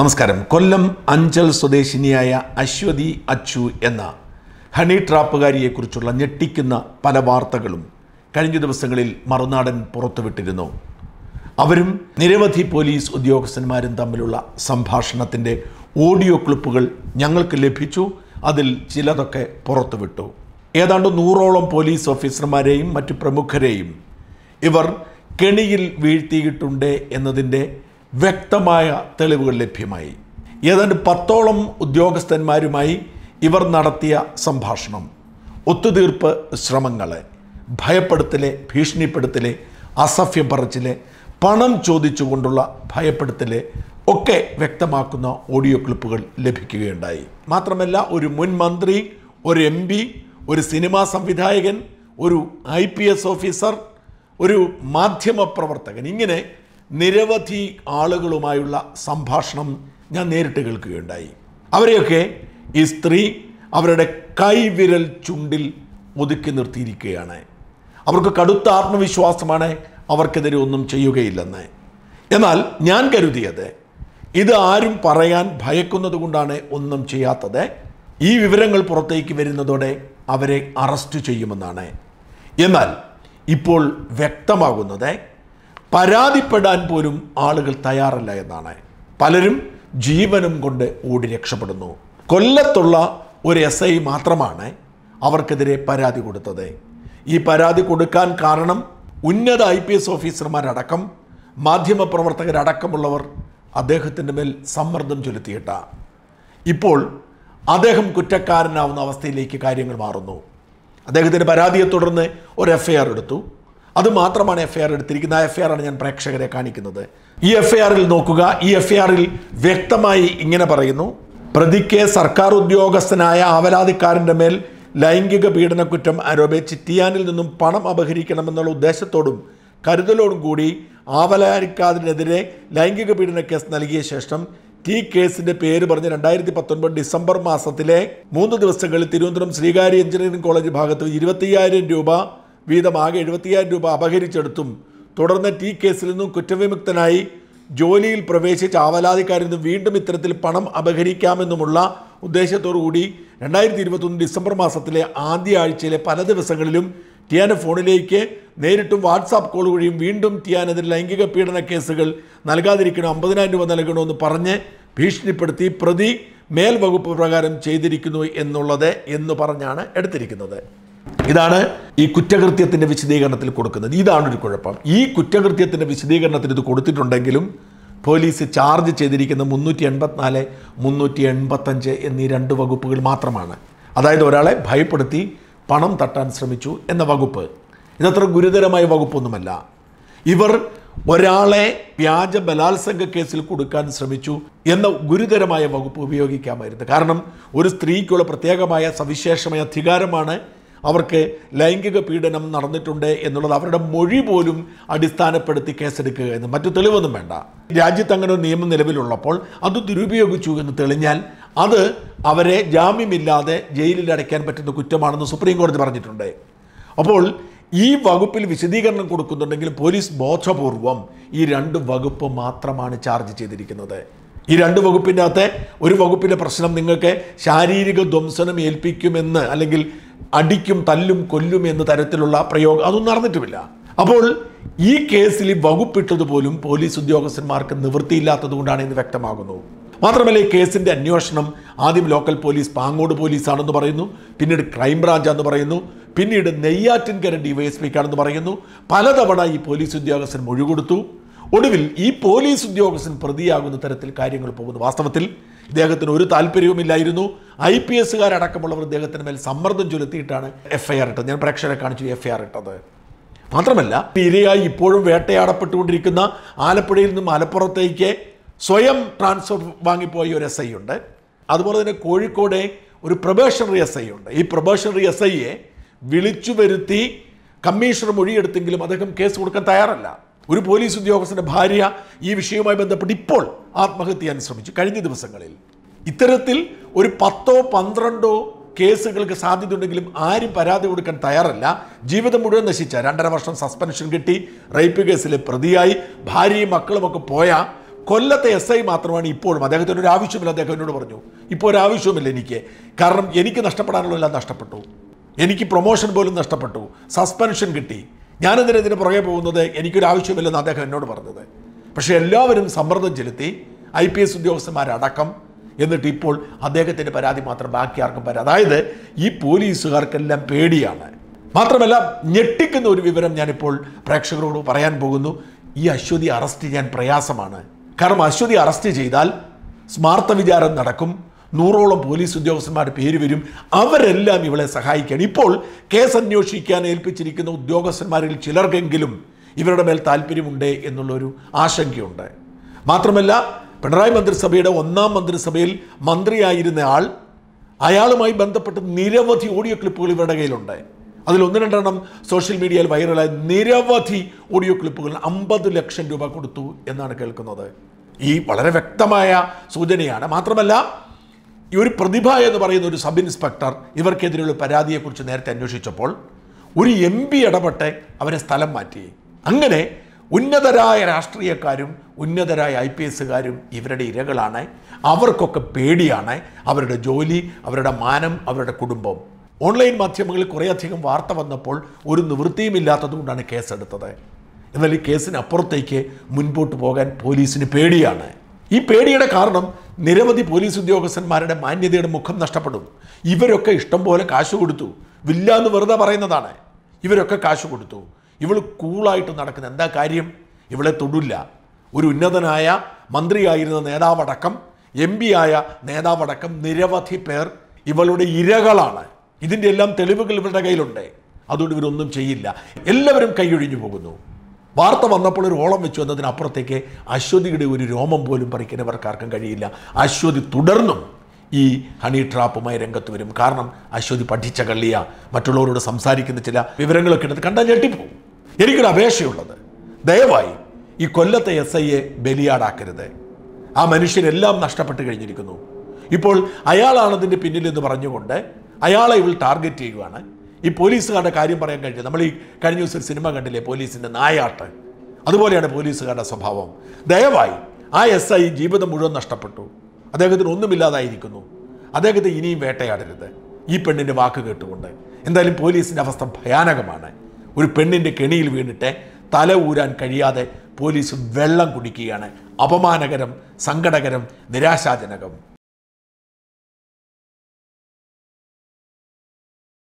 നമസ്കാരം കൊല്ലം അഞ്ചൽ സ്വദേശിനിയായ അശ്വതി അച്ചു എന്ന ഹണി ട്രാപ്പുകാരിയെക്കുറിച്ചുള്ള ഞെട്ടിക്കുന്ന പല വാർത്തകളും കഴിഞ്ഞ ദിവസങ്ങളിൽ മറുനാടൻ പുറത്തുവിട്ടിരുന്നു അവരും നിരവധി പോലീസ് ഉദ്യോഗസ്ഥന്മാരും തമ്മിലുള്ള സംഭാഷണത്തിൻ്റെ ഓഡിയോ ക്ലിപ്പുകൾ ഞങ്ങൾക്ക് ലഭിച്ചു അതിൽ ചിലതൊക്കെ പുറത്തുവിട്ടു ഏതാണ്ട് നൂറോളം പോലീസ് ഓഫീസർമാരെയും മറ്റു പ്രമുഖരെയും ഇവർ കെണിയിൽ വീഴ്ത്തിയിട്ടുണ്ട് എന്നതിൻ്റെ വ്യക്തമായ തെളിവുകൾ ലഭ്യമായി ഏതാണ്ട് പത്തോളം ഉദ്യോഗസ്ഥന്മാരുമായി ഇവർ നടത്തിയ സംഭാഷണം ഒത്തുതീർപ്പ് ശ്രമങ്ങളെ ഭയപ്പെടുത്തലെ ഭീഷണിപ്പെടുത്തലെ അസഫ്യം പറച്ചില് പണം ചോദിച്ചുകൊണ്ടുള്ള ഭയപ്പെടുത്തലെ ഒക്കെ വ്യക്തമാക്കുന്ന ഓഡിയോ ക്ലിപ്പുകൾ ലഭിക്കുകയുണ്ടായി മാത്രമല്ല ഒരു മുൻ മന്ത്രി ഒരു എം പി ഒരു സിനിമാ സംവിധായകൻ ഒരു ഐ പി എസ് ഓഫീസർ ഒരു മാധ്യമ പ്രവർത്തകൻ ഇങ്ങനെ നിരവധി ആളുകളുമായുള്ള സംഭാഷണം ഞാൻ നേരിട്ട് കേൾക്കുകയുണ്ടായി അവരെയൊക്കെ ഈ സ്ത്രീ അവരുടെ കൈവിരൽ ചുണ്ടിൽ ഒതുക്കി നിർത്തിയിരിക്കുകയാണ് അവർക്ക് കടുത്ത ആത്മവിശ്വാസമാണ് അവർക്കെതിരെ ഒന്നും ചെയ്യുകയില്ലെന്ന് എന്നാൽ ഞാൻ കരുതിയത് ഇത് ആരും പറയാൻ ഭയക്കുന്നത് കൊണ്ടാണ് ഒന്നും ചെയ്യാത്തത് ഈ വിവരങ്ങൾ പുറത്തേക്ക് വരുന്നതോടെ അവരെ അറസ്റ്റ് ചെയ്യുമെന്നാണ് എന്നാൽ ഇപ്പോൾ വ്യക്തമാകുന്നത് പരാതിപ്പെടാൻ പോലും ആളുകൾ തയ്യാറല്ല എന്നാണ് പലരും ജീവനും കൊണ്ട് ഓടി രക്ഷപ്പെടുന്നു കൊല്ലത്തുള്ള ഒരു എസ് ഐ മാത്രമാണ് അവർക്കെതിരെ പരാതി കൊടുത്തത് ഈ പരാതി കൊടുക്കാൻ കാരണം ഉന്നത ഐ പി എസ് ഓഫീസർമാരടക്കം മാധ്യമപ്രവർത്തകരടക്കമുള്ളവർ അദ്ദേഹത്തിൻ്റെ മേൽ സമ്മർദ്ദം ചെലുത്തിയിട്ട ഇപ്പോൾ അദ്ദേഹം കുറ്റക്കാരനാവുന്ന അവസ്ഥയിലേക്ക് കാര്യങ്ങൾ മാറുന്നു അദ്ദേഹത്തിൻ്റെ പരാതിയെ തുടർന്ന് ഒരു എഫ് എടുത്തു അത് മാത്രമാണ് എഫ് ഐ ആർ എടുത്തിരിക്കുന്നത് ആ എഫ് ഐ ആറാണ് ഞാൻ പ്രേക്ഷകരെ കാണിക്കുന്നത് ഈ എഫ് ഐ ആറിൽ നോക്കുക ഈ എഫ് ഐ ആറിൽ വ്യക്തമായി ഇങ്ങനെ പറയുന്നു പ്രതിക്ക് സർക്കാർ ഉദ്യോഗസ്ഥനായ ആവലാതിക്കാരൻ്റെ മേൽ ലൈംഗിക പീഡനക്കുറ്റം ആരോപിച്ച് തിയാനിൽ നിന്നും പണം അപഹരിക്കണമെന്നുള്ള ഉദ്ദേശത്തോടും കരുതലോടും കൂടി ആവലാതിക്കാരനെതിരെ ലൈംഗിക പീഡന കേസ് നൽകിയ ശേഷം ടി കേസിന്റെ പേര് പറഞ്ഞ് രണ്ടായിരത്തി പത്തൊൻപത് ഡിസംബർ മാസത്തിലെ മൂന്ന് ദിവസങ്ങളിൽ തിരുവനന്തപുരം ശ്രീകാര്യ എഞ്ചിനീയറിംഗ് കോളേജ് ഭാഗത്ത് ഇരുപത്തിയ്യായിരം രൂപ വീതം ആകെ എഴുപത്തിയായിരം രൂപ അപഹരിച്ചെടുത്തും തുടർന്ന് ടി കേസിൽ നിന്നും കുറ്റവിമുക്തനായി ജോലിയിൽ പ്രവേശിച്ച ആവലാതിക്കാരിൽ നിന്നും വീണ്ടും ഇത്തരത്തിൽ പണം അപഹരിക്കാമെന്നുമുള്ള ഉദ്ദേശത്തോടുകൂടി രണ്ടായിരത്തി ഇരുപത്തൊന്ന് ഡിസംബർ മാസത്തിലെ ആദ്യ ആഴ്ചയിലെ പല ദിവസങ്ങളിലും ടിയാന ഫോണിലേക്ക് നേരിട്ടും വാട്സാപ്പ് കോൾ വഴിയും വീണ്ടും ടിയാനെതിരെ ലൈംഗിക പീഡന കേസുകൾ നൽകാതിരിക്കണം അമ്പതിനായിരം രൂപ നൽകണമെന്ന് പറഞ്ഞ് ഭീഷണിപ്പെടുത്തി പ്രതി മേൽവകുപ്പ് പ്രകാരം ചെയ്തിരിക്കുന്നു എന്നുള്ളത് എന്ന് പറഞ്ഞാണ് എടുത്തിരിക്കുന്നത് ഇതാണ് ഈ കുറ്റകൃത്യത്തിൻ്റെ വിശദീകരണത്തിൽ കൊടുക്കുന്നത് ഇതാണ് ഒരു കുഴപ്പം ഈ കുറ്റകൃത്യത്തിൻ്റെ വിശദീകരണത്തിന് ഇത് കൊടുത്തിട്ടുണ്ടെങ്കിലും പോലീസ് ചാർജ് ചെയ്തിരിക്കുന്ന മുന്നൂറ്റി എൺപത്തിനാല് മുന്നൂറ്റി എൺപത്തഞ്ച് എന്നീ രണ്ട് വകുപ്പുകൾ മാത്രമാണ് അതായത് ഒരാളെ ഭയപ്പെടുത്തി പണം തട്ടാൻ ശ്രമിച്ചു എന്ന വകുപ്പ് ഇതത്ര ഗുരുതരമായ വകുപ്പൊന്നുമല്ല ഇവർ ഒരാളെ വ്യാജ ബലാത്സംഗ കേസിൽ കൊടുക്കാൻ ശ്രമിച്ചു എന്ന ഗുരുതരമായ വകുപ്പ് ഉപയോഗിക്കാമായിരുന്നു കാരണം ഒരു സ്ത്രീക്കുള്ള പ്രത്യേകമായ സവിശേഷമായ അധികാരമാണ് അവർക്ക് ലൈംഗിക പീഡനം നടന്നിട്ടുണ്ട് എന്നുള്ളത് അവരുടെ മൊഴി പോലും അടിസ്ഥാനപ്പെടുത്തി കേസെടുക്കുക എന്ന് മറ്റു തെളിവൊന്നും വേണ്ട രാജ്യത്ത് അങ്ങനെ ഒരു നിയമം നിലവിലുള്ളപ്പോൾ അത് ദുരുപയോഗിച്ചു എന്ന് തെളിഞ്ഞാൽ അത് അവരെ ജാമ്യമില്ലാതെ ജയിലിൽ അടയ്ക്കാൻ പറ്റുന്ന കുറ്റമാണെന്ന് സുപ്രീം കോടതി പറഞ്ഞിട്ടുണ്ട് അപ്പോൾ ഈ വകുപ്പിൽ വിശദീകരണം കൊടുക്കുന്നുണ്ടെങ്കിൽ പോലീസ് ബോധപൂർവം ഈ രണ്ട് വകുപ്പ് മാത്രമാണ് ചാർജ് ചെയ്തിരിക്കുന്നത് ഈ രണ്ട് വകുപ്പിൻ്റെ അകത്തെ ഒരു വകുപ്പിൻ്റെ പ്രശ്നം നിങ്ങൾക്ക് ശാരീരിക ധ്വംസനം ഏൽപ്പിക്കുമെന്ന് അല്ലെങ്കിൽ അടിക്കും തല്ലും കൊല്ലും എന്ന തരത്തിലുള്ള പ്രയോഗം അതൊന്നും നടന്നിട്ടുമില്ല അപ്പോൾ ഈ കേസിൽ വകുപ്പിട്ടതുപോലും പോലീസ് ഉദ്യോഗസ്ഥന്മാർക്ക് നിവൃത്തിയില്ലാത്തതുകൊണ്ടാണ് ഇന്ന് വ്യക്തമാകുന്നത് മാത്രമല്ല ഈ കേസിൻ്റെ അന്വേഷണം ആദ്യം ലോക്കൽ പോലീസ് പാങ്ങോട് പോലീസാണെന്ന് പറയുന്നു പിന്നീട് ക്രൈംബ്രാഞ്ചാണെന്ന് പറയുന്നു പിന്നീട് നെയ്യാറ്റിൻകര ഡിവൈഎസ്പിക്കാണെന്ന് പറയുന്നു പലതവണ ഈ പോലീസ് ഉദ്യോഗസ്ഥൻ മൊഴി കൊടുത്തു ഒടുവിൽ ഈ പോലീസ് ഉദ്യോഗസ്ഥൻ പ്രതിയാകുന്ന തരത്തിൽ കാര്യങ്ങൾ പോകുന്നു വാസ്തവത്തിൽ ഇദ്ദേഹത്തിന് ഒരു താല്പര്യവുമില്ലായിരുന്നു ഐ പി എസ്സുകാരടക്കമുള്ളവർ ഇദ്ദേഹത്തിന് മേൽ സമ്മർദ്ദം ചുലത്തിയിട്ടാണ് എഫ് ഐ ആർ ഇട്ടത് ഞാൻ പ്രേക്ഷകരെ കാണിച്ചു എഫ് ഐ ആർ ഇട്ടത് മാത്രമല്ല ഇരയായി ഇപ്പോഴും വേട്ടയാടപ്പെട്ടുകൊണ്ടിരിക്കുന്ന ആലപ്പുഴയിൽ നിന്നും മലപ്പുറത്തേക്ക് സ്വയം ട്രാൻസ്ഫർ വാങ്ങിപ്പോയ ഒരു എസ് ഐ ഉണ്ട് അതുപോലെ തന്നെ കോഴിക്കോടെ ഒരു പ്രൊബേഷണറി എസ് ഐ ഉണ്ട് ഈ പ്രൊബേഷണറി എസ് ഐയെ വിളിച്ചു വരുത്തി കമ്മീഷണർ മൊഴിയെടുത്തെങ്കിലും അദ്ദേഹം കേസ് കൊടുക്കാൻ തയ്യാറല്ല ഒരു പോലീസ് ഉദ്യോഗസ്ഥൻ്റെ ഭാര്യ ഈ വിഷയവുമായി ബന്ധപ്പെട്ട് ഇപ്പോൾ ആത്മഹത്യ ചെയ്യാൻ ശ്രമിച്ചു കഴിഞ്ഞ ദിവസങ്ങളിൽ ഇത്തരത്തിൽ ഒരു പത്തോ പന്ത്രണ്ടോ കേസുകൾക്ക് ഉണ്ടെങ്കിലും ആരും പരാതി കൊടുക്കാൻ തയ്യാറല്ല ജീവിതം മുഴുവൻ നശിച്ച രണ്ടര വർഷം സസ്പെൻഷൻ കിട്ടി റേപ്പ് കേസിലെ പ്രതിയായി ഭാര്യയും ഒക്കെ പോയ കൊല്ലത്തെ എസ് ഐ മാത്രമാണ് ഇപ്പോഴും അദ്ദേഹത്തിന് ഒരു ആവശ്യമില്ല അദ്ദേഹം എന്നോട് പറഞ്ഞു ഇപ്പോൾ ഒരു ആവശ്യവുമില്ല എനിക്ക് കാരണം എനിക്ക് എല്ലാം നഷ്ടപ്പെട്ടു എനിക്ക് പ്രൊമോഷൻ പോലും നഷ്ടപ്പെട്ടു സസ്പെൻഷൻ കിട്ടി ഞാനെന്തിന് പുറകെ പോകുന്നത് എനിക്കൊരു ആവശ്യമില്ലെന്ന് അദ്ദേഹം എന്നോട് പറഞ്ഞത് പക്ഷേ എല്ലാവരും സമ്മർദ്ദം ചെലുത്തി ഐ പി എസ് ഉദ്യോഗസ്ഥന്മാരടക്കം എന്നിട്ട് ഇപ്പോൾ അദ്ദേഹത്തിൻ്റെ പരാതി മാത്രം ബാക്കി ആർക്കും പരാതി അതായത് ഈ പോലീസുകാർക്കെല്ലാം പേടിയാണ് മാത്രമല്ല ഞെട്ടിക്കുന്ന ഒരു വിവരം ഞാനിപ്പോൾ പ്രേക്ഷകരോട് പറയാൻ പോകുന്നു ഈ അശ്വതി അറസ്റ്റ് ചെയ്യാൻ പ്രയാസമാണ് കാരണം അശ്വതി അറസ്റ്റ് ചെയ്താൽ സ്മാർത്ഥ വിചാരം നടക്കും നൂറോളം പോലീസ് ഉദ്യോഗസ്ഥന്മാരുടെ പേര് വരും അവരെല്ലാം ഇവളെ സഹായിക്കുകയാണ് ഇപ്പോൾ കേസ് അന്വേഷിക്കാൻ ഏൽപ്പിച്ചിരിക്കുന്ന ഉദ്യോഗസ്ഥന്മാരിൽ ചിലർക്കെങ്കിലും ഇവരുടെ മേൽ താല്പര്യമുണ്ട് എന്നുള്ളൊരു ആശങ്കയുണ്ട് മാത്രമല്ല പിണറായി മന്ത്രിസഭയുടെ ഒന്നാം മന്ത്രിസഭയിൽ മന്ത്രിയായിരുന്ന ആൾ അയാളുമായി ബന്ധപ്പെട്ട് നിരവധി ഓഡിയോ ക്ലിപ്പുകൾ ഇവരുടെ കയ്യിലുണ്ട് അതിൽ ഒന്ന് രണ്ടെണ്ണം സോഷ്യൽ മീഡിയയിൽ വൈറലായ നിരവധി ഓഡിയോ ക്ലിപ്പുകൾ അമ്പത് ലക്ഷം രൂപ കൊടുത്തു എന്നാണ് കേൾക്കുന്നത് ഈ വളരെ വ്യക്തമായ സൂചനയാണ് മാത്രമല്ല ഈ ഒരു പ്രതിഭ എന്ന് പറയുന്ന ഒരു സബ് ഇൻസ്പെക്ടർ ഇവർക്കെതിരെയുള്ള പരാതിയെക്കുറിച്ച് നേരത്തെ അന്വേഷിച്ചപ്പോൾ ഒരു എം പി ഇടപെട്ട് അവരെ സ്ഥലം മാറ്റി അങ്ങനെ ഉന്നതരായ രാഷ്ട്രീയക്കാരും ഉന്നതരായ ഐ പി എസുകാരും ഇവരുടെ ഇരകളാണ് അവർക്കൊക്കെ പേടിയാണ് അവരുടെ ജോലി അവരുടെ മാനം അവരുടെ കുടുംബം ഓൺലൈൻ മാധ്യമങ്ങളിൽ കുറേയധികം വാർത്ത വന്നപ്പോൾ ഒരു നിവൃത്തിയുമില്ലാത്തതുകൊണ്ടാണ് കേസെടുത്തത് എന്നാൽ ഈ കേസിനപ്പുറത്തേക്ക് മുൻപോട്ട് പോകാൻ പോലീസിന് പേടിയാണ് ഈ പേടിയുടെ കാരണം നിരവധി പോലീസ് ഉദ്യോഗസ്ഥന്മാരുടെ മാന്യതയുടെ മുഖം നഷ്ടപ്പെടും ഇവരൊക്കെ ഇഷ്ടം പോലെ കാശ് കൊടുത്തു വില്ല എന്ന് വെറുതെ പറയുന്നതാണ് ഇവരൊക്കെ കാശ് കൊടുത്തു ഇവൾ കൂളായിട്ട് നടക്കുന്ന എന്താ കാര്യം ഇവളെ തൊടില്ല ഒരു ഉന്നതനായ മന്ത്രിയായിരുന്ന നേതാവടക്കം എം പി ആയ നേതാവടക്കം നിരവധി പേർ ഇവളുടെ ഇരകളാണ് ഇതിൻ്റെ എല്ലാം തെളിവുകൾ ഇവരുടെ കയ്യിലുണ്ട് അതുകൊണ്ട് ഇവരൊന്നും ചെയ്യില്ല എല്ലാവരും കൈയൊഴിഞ്ഞു പോകുന്നു വാർത്ത വന്നപ്പോൾ ഒരു ഓളം വെച്ചു എന്നതിനപ്പുറത്തേക്ക് അശ്വതിയുടെ ഒരു രോമം പോലും പറിക്കുന്നവർക്കാർക്കും കഴിയില്ല അശ്വതി തുടർന്നും ഈ ഹണി ട്രാപ്പുമായി രംഗത്ത് വരും കാരണം അശ്വതി പഠിച്ച കള്ളിയ മറ്റുള്ളവരോട് സംസാരിക്കുന്ന ചില വിവരങ്ങളൊക്കെ എടുത്ത് കണ്ടാൽ ഞെട്ടിപ്പോവും എനിക്കൊരു അപേക്ഷയുള്ളത് ദയവായി ഈ കൊല്ലത്തെ എസ് ഐയെ ബലിയാടാക്കരുത് ആ മനുഷ്യരെല്ലാം നഷ്ടപ്പെട്ട് കഴിഞ്ഞിരിക്കുന്നു ഇപ്പോൾ അയാളാണതിൻ്റെ പിന്നിലെന്ന് പറഞ്ഞുകൊണ്ട് അയാളെ ഇവൾ ടാർഗറ്റ് ചെയ്യുകയാണ് ഈ പോലീസുകാരുടെ കാര്യം പറയാൻ കഴിഞ്ഞു നമ്മൾ ഈ കഴിഞ്ഞ ദിവസം സിനിമ കണ്ടില്ലേ പോലീസിൻ്റെ നായാട്ട് അതുപോലെയാണ് പോലീസുകാരുടെ സ്വഭാവം ദയവായി ആ എസ് ഐ ജീവിതം മുഴുവൻ നഷ്ടപ്പെട്ടു അദ്ദേഹത്തിന് ഒന്നുമില്ലാതായിരിക്കുന്നു അദ്ദേഹത്തെ ഇനിയും വേട്ടയാടരുത് ഈ പെണ്ണിൻ്റെ വാക്ക് കേട്ടുകൊണ്ട് എന്തായാലും പോലീസിൻ്റെ അവസ്ഥ ഭയാനകമാണ് ഒരു പെണ്ണിൻ്റെ കെണിയിൽ വീണിട്ട് തല ഊരാൻ കഴിയാതെ പോലീസ് വെള്ളം കുടിക്കുകയാണ് അപമാനകരം സങ്കടകരം നിരാശാജനകം